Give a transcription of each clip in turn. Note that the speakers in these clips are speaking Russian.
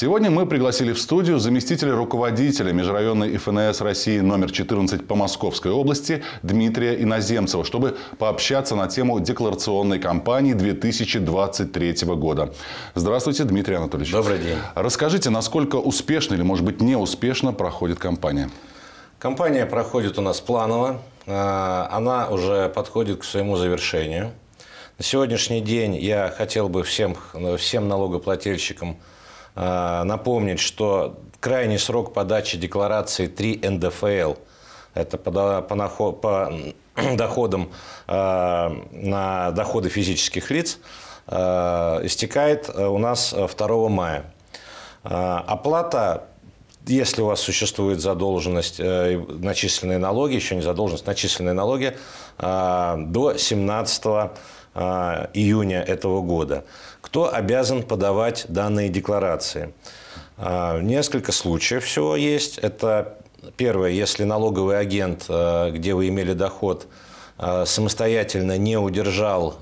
Сегодня мы пригласили в студию заместителя руководителя межрайонной ФНС России номер 14 по Московской области Дмитрия Иноземцева, чтобы пообщаться на тему декларационной кампании 2023 года. Здравствуйте, Дмитрий Анатольевич. Добрый день. Расскажите, насколько успешно или, может быть, неуспешно проходит кампания? Кампания проходит у нас планово. А, она уже подходит к своему завершению. На сегодняшний день я хотел бы всем, всем налогоплательщикам а, напомнить, что крайний срок подачи декларации 3 НДФЛ – это по, по, по доходам а, на доходы физических лиц, а, истекает э, у нас 2 э, мая. оплата если у вас существует задолженность, э, начисленные налоги, еще не задолженность, начисленные налоги, э, до 17 э, июня этого года. Кто обязан подавать данные декларации? Несколько случаев всего есть. Это первое, если налоговый агент, где вы имели доход, самостоятельно не удержал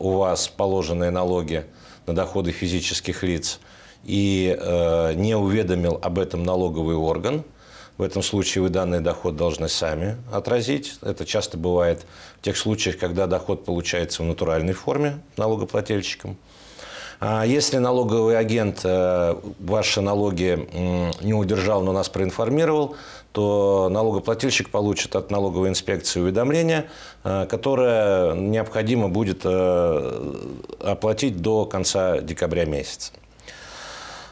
у вас положенные налоги на доходы физических лиц – и э, не уведомил об этом налоговый орган, в этом случае вы данный доход должны сами отразить. Это часто бывает в тех случаях, когда доход получается в натуральной форме налогоплательщиком. А если налоговый агент э, ваши налоги не удержал, но нас проинформировал, то налогоплательщик получит от налоговой инспекции уведомление, э, которое необходимо будет э, оплатить до конца декабря месяца.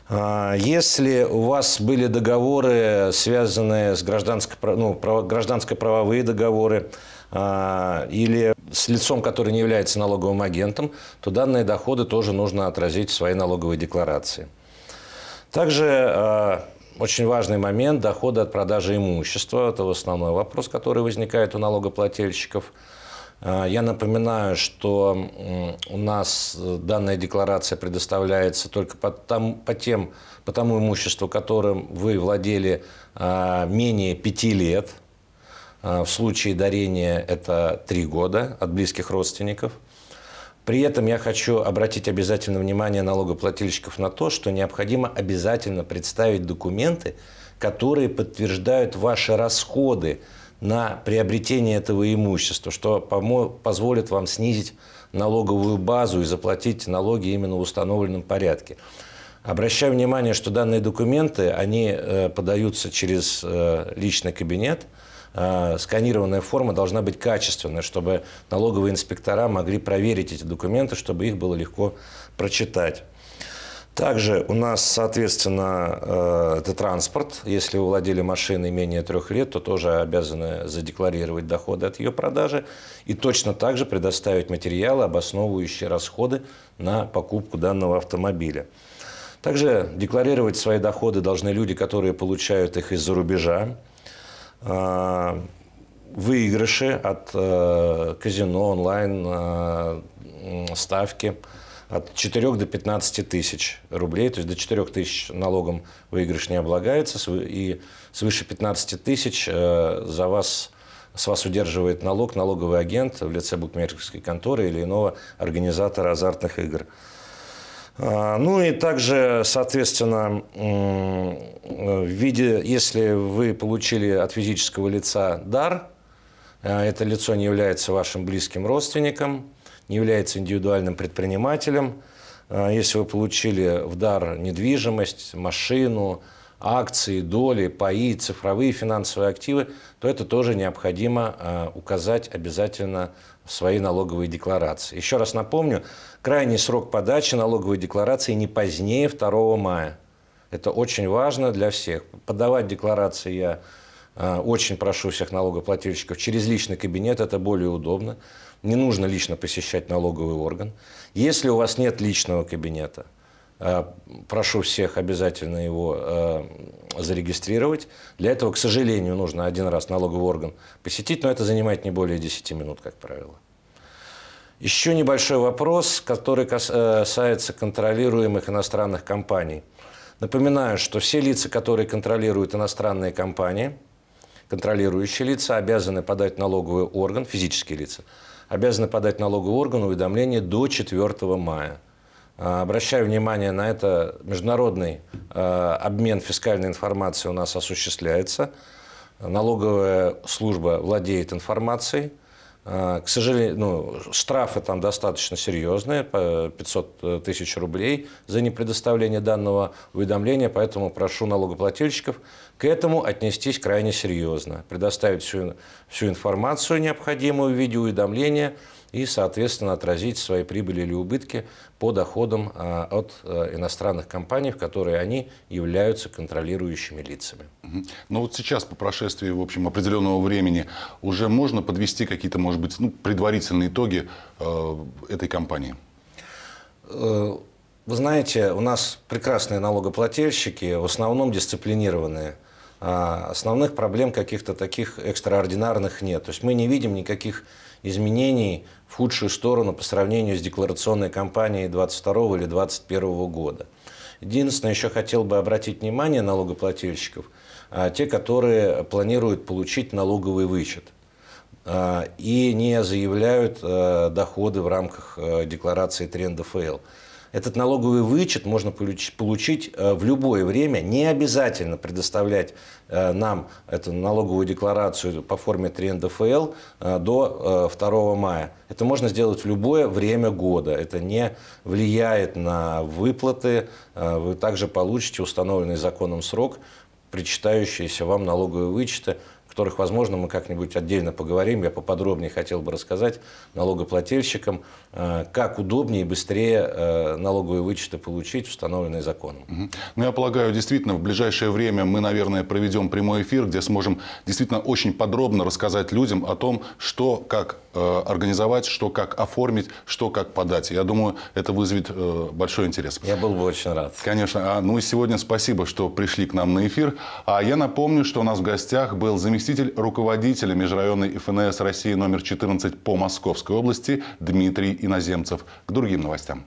А, если у вас были договоры, связанные с гражданско, ну, гражданско-правовые договоры а, или с лицом, который не является налоговым агентом, то данные доходы тоже нужно отразить в своей налоговой декларации. Также а, очень важный момент – доходы от продажи имущества. Это основной вопрос, который возникает у налогоплательщиков – а, я напоминаю, что у нас э, данная декларация предоставляется только по, там, по, тем, по тому имуществу, которым вы владели а, менее пяти лет. А, в случае дарения это три года от близких родственников. При этом я хочу обратить обязательно внимание налогоплательщиков на то, что необходимо обязательно представить документы, которые подтверждают ваши расходы на приобретение этого имущества, что позволит вам снизить налоговую базу и заплатить налоги именно в установленном порядке. Обращаю внимание, что данные документы, они э, подаются через э, личный кабинет. Э, сканированная форма должна быть качественной, чтобы налоговые инспектора могли проверить эти документы, чтобы их было легко прочитать. Также у нас, соответственно, э, это транспорт. Если вы владели машиной менее трех лет, то тоже обязаны задекларировать доходы от ее продажи и точно так же предоставить материалы, обосновывающие расходы на покупку данного автомобиля. Также декларировать свои доходы должны люди, которые получают их из-за рубежа. Э, выигрыши от э, казино, онлайн, ставки – от 4 до 15 тысяч рублей. То есть до 4 тысяч налогом выигрыш не облагается, и свыше 15 тысяч э, за вас с вас удерживает налог, налоговый агент в лице букмекерской конторы или иного организатора азартных игр. А, ну и также, соответственно, в виде, если вы получили от физического лица дар, э, это лицо не является вашим близким родственником – не является индивидуальным предпринимателем. А, если вы получили в дар недвижимость, машину, акции, доли, паи, цифровые финансовые активы, то это тоже необходимо а, указать обязательно в свои налоговые декларации. Еще раз напомню, крайний срок подачи налоговой декларации не позднее 2 мая. Это очень важно для всех. Подавать декларации я а, очень прошу всех налогоплательщиков через личный кабинет, это более удобно не нужно лично посещать налоговый орган. Если у вас нет личного кабинета, э, прошу всех обязательно его э, зарегистрировать. Для этого, к сожалению, нужно один раз налоговый орган посетить, но это занимает не более 10 минут, как правило. Еще небольшой вопрос, который э, касается контролируемых иностранных компаний. Напоминаю, что все лица, которые контролируют иностранные компании, контролирующие лица, обязаны подать налоговый орган, физические лица, обязаны подать налоговый органу уведомление до 4 мая. А, обращаю внимание на это, международный а, обмен фискальной информацией у нас осуществляется. Налоговая служба владеет информацией – а, к сожалению, ну, штрафы там достаточно серьезные, 500 э, тысяч рублей за непредоставление данного уведомления, поэтому прошу налогоплательщиков к этому отнестись крайне серьезно, предоставить всю, всю информацию необходимую в виде уведомления, и, соответственно, отразить свои прибыли или убытки по доходам а, от э, иностранных компаний, в которые они являются контролирующими лицами. Но вот сейчас, по прошествии, в общем, определенного времени, уже можно подвести какие-то, может быть, ну, предварительные итоги э, этой компании? Э, вы знаете, у нас прекрасные налогоплательщики, в основном дисциплинированные а, основных проблем каких-то таких экстраординарных нет. То есть мы не видим никаких изменений в худшую сторону по сравнению с декларационной кампанией 22 или 21 года. Единственное, еще хотел бы обратить внимание налогоплательщиков, а, те, которые планируют получить налоговый вычет а, и не заявляют доходы в рамках декларации 3 ФЛ. Этот налоговый вычет можно получить э, в любое время. Не обязательно предоставлять э, нам эту налоговую декларацию по форме 3 НДФЛ э, до 2 мая. Это можно сделать в любое время года. Это не влияет на выплаты. Вы также получите установленный законом срок, причитающиеся вам налоговые вычеты – которых, возможно, мы как-нибудь отдельно поговорим. Я поподробнее хотел бы рассказать налогоплательщикам, э, как удобнее и быстрее э, налоговые вычеты получить, установленные законом. Ну, я полагаю, действительно, в ближайшее время мы, наверное, проведем прямой эфир, где сможем действительно очень подробно рассказать людям о том, что, как Э, организовать, что как оформить, что как подать. Я думаю, это вызовет э, большой интерес. Я был бы очень рад. Конечно. А, ну и сегодня спасибо, что пришли к нам на эфир. А я напомню, что у нас в гостях был заместитель руководителя межрайонной ФНС России номер 14 по Московской области Дмитрий Иноземцев. К другим новостям.